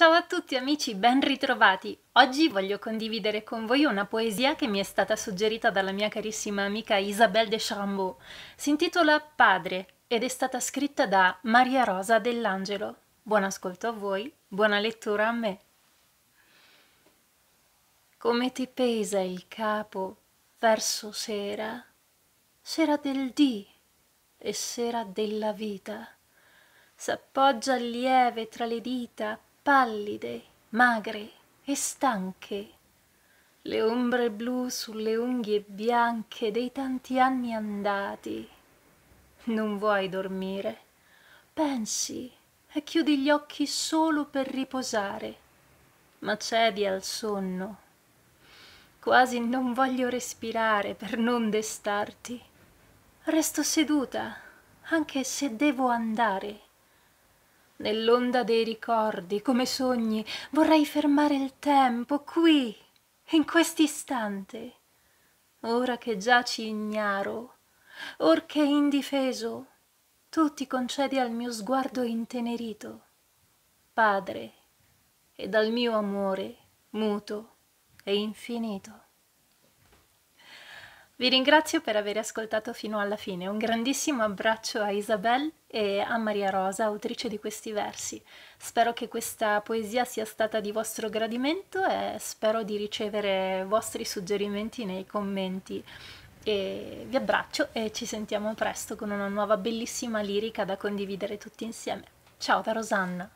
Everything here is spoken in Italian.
Ciao a tutti amici, ben ritrovati! Oggi voglio condividere con voi una poesia che mi è stata suggerita dalla mia carissima amica Isabelle de Chambeau. Si intitola Padre ed è stata scritta da Maria Rosa dell'Angelo. Buon ascolto a voi, buona lettura a me. Come ti pesa il capo verso sera, sera del dì e sera della vita. S'appoggia lieve tra le dita pallide magre e stanche le ombre blu sulle unghie bianche dei tanti anni andati non vuoi dormire pensi e chiudi gli occhi solo per riposare ma cedi al sonno quasi non voglio respirare per non destarti resto seduta anche se devo andare nell'onda dei ricordi, come sogni, vorrei fermare il tempo qui, in quest'istante. Ora che giaci ignaro, or che indifeso, tu ti concedi al mio sguardo intenerito. Padre, e dal mio amore muto e infinito. Vi ringrazio per aver ascoltato fino alla fine. Un grandissimo abbraccio a Isabel e a Maria Rosa, autrice di questi versi. Spero che questa poesia sia stata di vostro gradimento e spero di ricevere vostri suggerimenti nei commenti. E vi abbraccio e ci sentiamo presto con una nuova bellissima lirica da condividere tutti insieme. Ciao da Rosanna!